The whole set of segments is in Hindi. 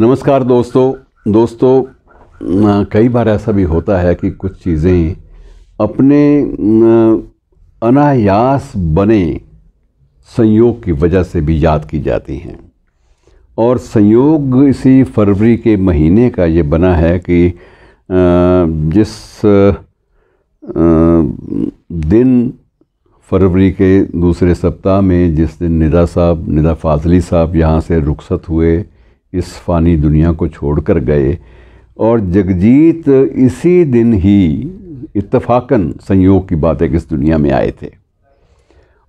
नमस्कार दोस्तों दोस्तों कई बार ऐसा भी होता है कि कुछ चीज़ें अपने अनायास बने संयोग की वजह से भी याद की जाती हैं और संयोग इसी फरवरी के महीने का ये बना है कि जिस दिन फरवरी के दूसरे सप्ताह में जिस दिन निदा साहब निदा फाजली साहब यहाँ से रुखसत हुए इस फ़ानी दुनिया को छोड़कर गए और जगजीत इसी दिन ही इत्तफाकन संयोग की बात है कि इस दुनिया में आए थे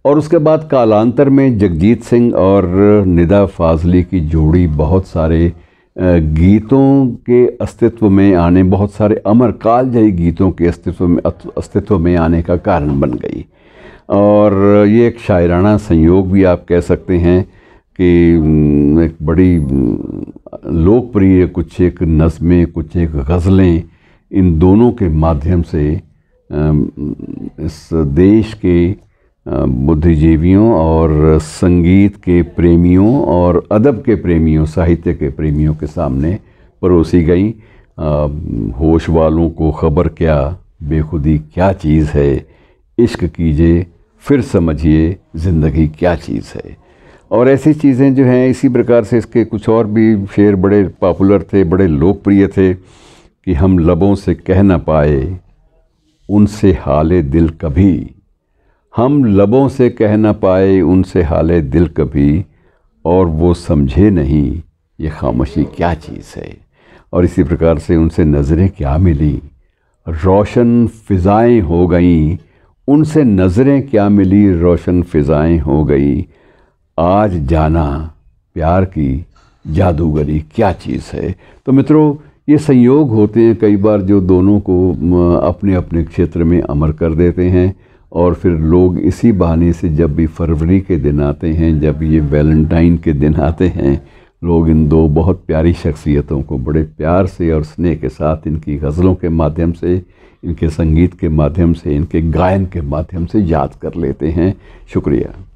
और उसके बाद कालांतर में जगजीत सिंह और निदा फाजली की जोड़ी बहुत सारे गीतों के अस्तित्व में आने बहुत सारे अमर कालजयी गीतों के अस्तित्व में अस्तित्व में आने का कारण बन गई और ये एक शायराना संयोग भी आप कह सकते हैं कि एक बड़ी लोकप्रिय कुछ एक नज़में कुछ एक गज़लें इन दोनों के माध्यम से इस देश के बुद्धिजीवियों और संगीत के प्रेमियों और अदब के प्रेमियों साहित्य के प्रेमियों के सामने परोसी गई होश वालों को खबर क्या बेखुदी क्या चीज़ है इश्क कीजिए फिर समझिए ज़िंदगी क्या चीज़ है और ऐसी चीज़ें जो हैं इसी प्रकार से इसके कुछ और भी शेर बड़े पॉपुलर थे बड़े लोकप्रिय थे कि हम लबों से कह ना पाए उनसे हाल दिल कभी हम लबों से कह ना पाए उनसे हाल दिल कभी और वो समझे नहीं ये खामोशी क्या चीज़ है और इसी प्रकार से उनसे नज़रें क्या मिली रोशन फ़िज़ाएँ हो गईं उनसे नज़रें क्या मिली रोशन फ़िज़ाएँ हो गईं आज जाना प्यार की जादूगरी क्या चीज़ है तो मित्रों ये संयोग होते हैं कई बार जो दोनों को अपने अपने क्षेत्र में अमर कर देते हैं और फिर लोग इसी बहाने से जब भी फरवरी के दिन आते हैं जब ये वैलेंटाइन के दिन आते हैं लोग इन दो बहुत प्यारी शख्सियतों को बड़े प्यार से और स्नेह के साथ इनकी गज़लों के माध्यम से इनके संगीत के माध्यम से इनके गायन के माध्यम से याद कर लेते हैं शुक्रिया